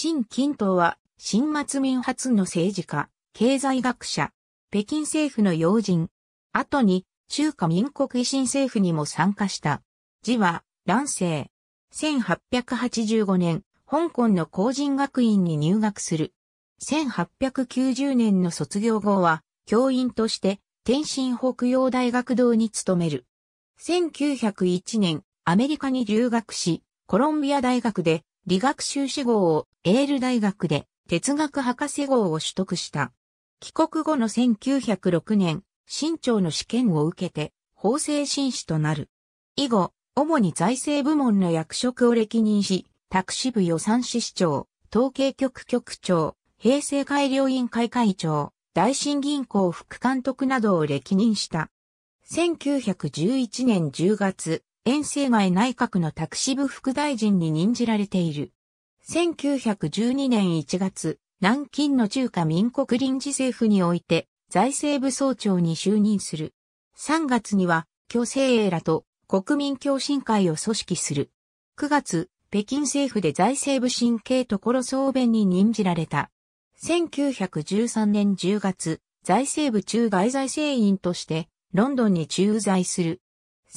陳近東は、新末民初の政治家、経済学者、北京政府の要人。後に、中華民国維新政府にも参加した。字は、乱世。1885年、香港の工人学院に入学する。1890年の卒業後は、教員として天津北洋大学堂に勤める。1901年、アメリカに留学し、コロンビア大学で理学修士号をエール大学で哲学博士号を取得した。帰国後の1906年、新庁の試験を受けて、法制紳士となる。以後、主に財政部門の役職を歴任し、タ市部予算市市長、統計局局長、平成改良委員会会長、大新銀行副監督などを歴任した。1911年10月、遠征外内閣のタクシ部副大臣に任じられている。1912年1月、南京の中華民国臨時政府において、財政部総長に就任する。3月には、共生英らと国民共進会を組織する。9月、北京政府で財政部神経所総弁に任じられた。1913年10月、財政部中外財政院として、ロンドンに駐在する。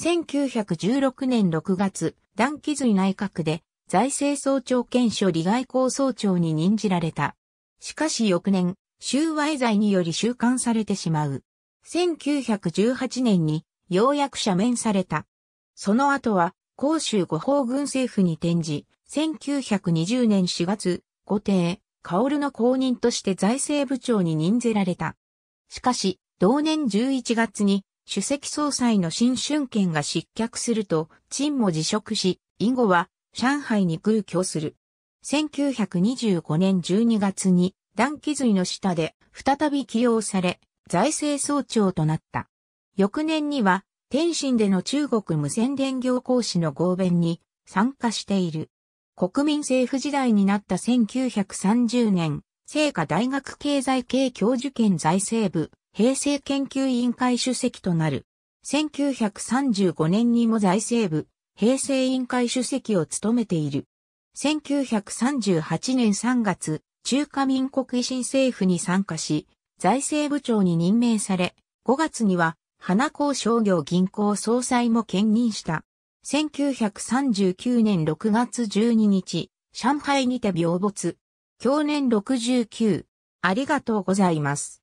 1916年6月、団気髄内閣で財政総長兼所利外交総長に任じられた。しかし翌年、収賄罪により収監されてしまう。1918年にようやく赦免された。その後は、広州五方軍政府に転じ、1920年4月、後廷、薫の公認として財政部長に任ぜられた。しかし、同年11月に主席総裁の新春権が失脚すると、陳も辞職し、以後は上海に空居する。1925年12月に、断気髄の下で再び起用され、財政総長となった。翌年には、天津での中国無線電業講師の合弁に参加している。国民政府時代になった1930年、聖火大学経済系教授兼財政部平成研究委員会主席となる。1935年にも財政部、平成委員会主席を務めている。1938年3月、中華民国維新政府に参加し、財政部長に任命され、5月には、花子商業銀行総裁も兼任した。1939年6月12日、上海にて病没。去年69。ありがとうございます。